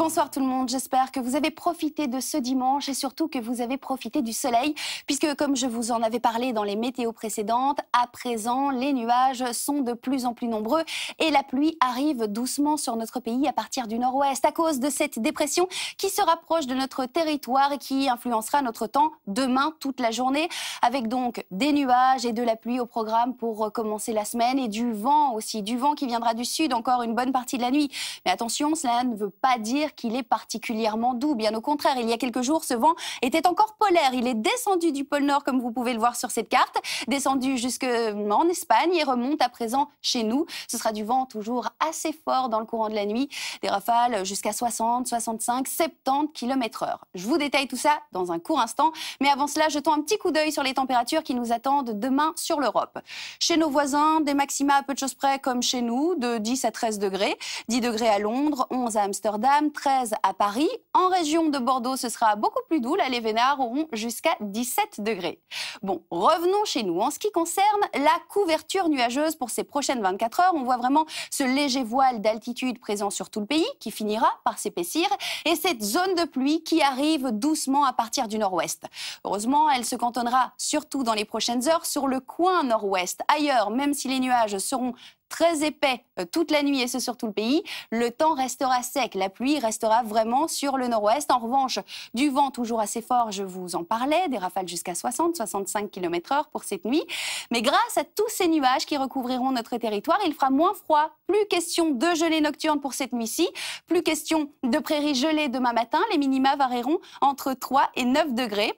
Bonsoir tout le monde, j'espère que vous avez profité de ce dimanche et surtout que vous avez profité du soleil, puisque comme je vous en avais parlé dans les météos précédentes, à présent les nuages sont de plus en plus nombreux et la pluie arrive doucement sur notre pays à partir du nord-ouest à cause de cette dépression qui se rapproche de notre territoire et qui influencera notre temps demain toute la journée, avec donc des nuages et de la pluie au programme pour commencer la semaine et du vent aussi, du vent qui viendra du sud encore une bonne partie de la nuit. Mais attention, cela ne veut pas dire qu'il est particulièrement doux. Bien au contraire, il y a quelques jours, ce vent était encore polaire. Il est descendu du pôle Nord, comme vous pouvez le voir sur cette carte, descendu jusque mm, en Espagne et remonte à présent chez nous. Ce sera du vent toujours assez fort dans le courant de la nuit, des rafales jusqu'à 60, 65, 70 km/h. Je vous détaille tout ça dans un court instant, mais avant cela, jetons un petit coup d'œil sur les températures qui nous attendent demain sur l'Europe. Chez nos voisins, des maxima à peu de choses près comme chez nous, de 10 à 13 degrés, 10 degrés à Londres, 11 à Amsterdam, à Paris. En région de Bordeaux, ce sera beaucoup plus doux. les Vénards auront jusqu'à 17 degrés. Bon, revenons chez nous. En ce qui concerne la couverture nuageuse pour ces prochaines 24 heures, on voit vraiment ce léger voile d'altitude présent sur tout le pays qui finira par s'épaissir et cette zone de pluie qui arrive doucement à partir du nord-ouest. Heureusement, elle se cantonnera surtout dans les prochaines heures sur le coin nord-ouest. Ailleurs, même si les nuages seront très épais euh, toute la nuit et ce sur tout le pays. Le temps restera sec, la pluie restera vraiment sur le nord-ouest. En revanche, du vent toujours assez fort, je vous en parlais, des rafales jusqu'à 60-65 km/h pour cette nuit. Mais grâce à tous ces nuages qui recouvriront notre territoire, il fera moins froid. Plus question de gelée nocturne pour cette nuit-ci, plus question de prairies gelées demain matin. Les minima varieront entre 3 et 9 degrés.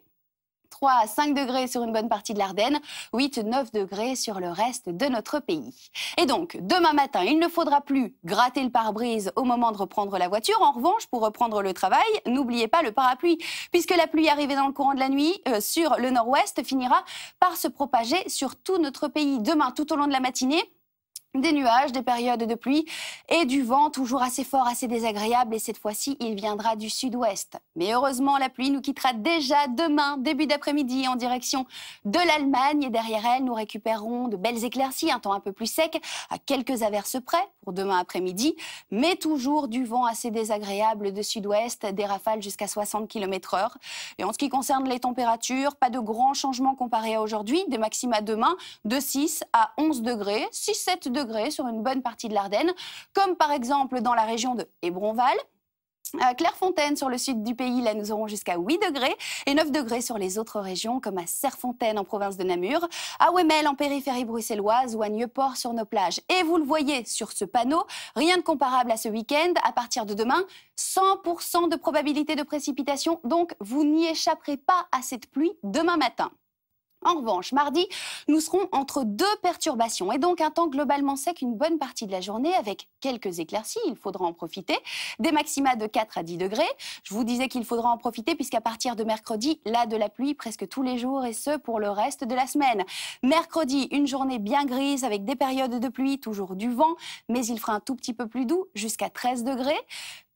3 à 5 degrés sur une bonne partie de l'Ardenne, 8-9 degrés sur le reste de notre pays. Et donc, demain matin, il ne faudra plus gratter le pare-brise au moment de reprendre la voiture. En revanche, pour reprendre le travail, n'oubliez pas le parapluie, puisque la pluie arrivée dans le courant de la nuit euh, sur le nord-ouest finira par se propager sur tout notre pays. Demain, tout au long de la matinée, des nuages, des périodes de pluie et du vent toujours assez fort, assez désagréable. Et cette fois-ci, il viendra du sud-ouest. Mais heureusement, la pluie nous quittera déjà demain, début d'après-midi, en direction de l'Allemagne. Et derrière elle, nous récupérerons de belles éclaircies, un temps un peu plus sec, à quelques averses près pour demain après-midi. Mais toujours du vent assez désagréable de sud-ouest, des rafales jusqu'à 60 km h Et en ce qui concerne les températures, pas de grands changements comparés à aujourd'hui. Des maxima demain de 6 à 11 degrés, 6-7 degrés sur une bonne partie de l'Ardenne, comme par exemple dans la région de Hébronval. Clairefontaine, sur le sud du pays, là nous aurons jusqu'à 8 degrés et 9 degrés sur les autres régions comme à Serfontaine en province de Namur, à Wemel en périphérie bruxelloise ou à Nieuport sur nos plages. Et vous le voyez sur ce panneau, rien de comparable à ce week-end. À partir de demain, 100% de probabilité de précipitation, donc vous n'y échapperez pas à cette pluie demain matin. En revanche, mardi, nous serons entre deux perturbations et donc un temps globalement sec une bonne partie de la journée avec quelques éclaircies. Il faudra en profiter. Des maxima de 4 à 10 degrés. Je vous disais qu'il faudra en profiter puisqu'à partir de mercredi, là de la pluie presque tous les jours et ce pour le reste de la semaine. Mercredi, une journée bien grise avec des périodes de pluie, toujours du vent, mais il fera un tout petit peu plus doux jusqu'à 13 degrés.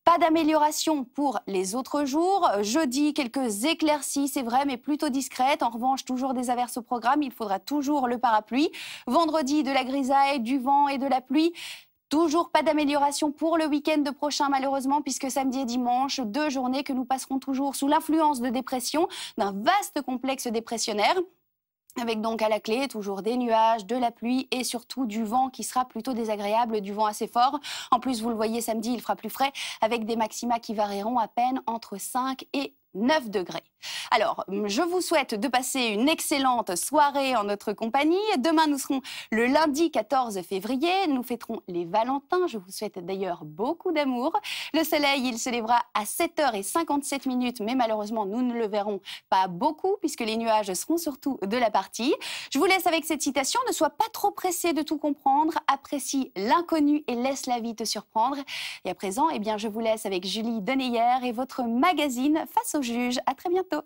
Pas d'amélioration pour les autres jours. Jeudi, quelques éclaircies, c'est vrai, mais plutôt discrètes. En revanche, toujours des averses au programme. Il faudra toujours le parapluie. Vendredi, de la grisaille, du vent et de la pluie. Toujours pas d'amélioration pour le week-end de prochain, malheureusement, puisque samedi et dimanche, deux journées que nous passerons toujours sous l'influence de dépression, d'un vaste complexe dépressionnaire avec donc à la clé toujours des nuages, de la pluie et surtout du vent qui sera plutôt désagréable, du vent assez fort. En plus, vous le voyez samedi, il fera plus frais avec des maxima qui varieront à peine entre 5 et 9 degrés. Alors, je vous souhaite de passer une excellente soirée en notre compagnie. Demain, nous serons le lundi 14 février. Nous fêterons les Valentins. Je vous souhaite d'ailleurs beaucoup d'amour. Le soleil, il se lèvera à 7h57 minutes, mais malheureusement, nous ne le verrons pas beaucoup puisque les nuages seront surtout de la partie. Je vous laisse avec cette citation. Ne sois pas trop pressé de tout comprendre. Apprécie l'inconnu et laisse la vie te surprendre. Et à présent, eh bien, je vous laisse avec Julie Deneyer et votre magazine Face aux juge. À très bientôt.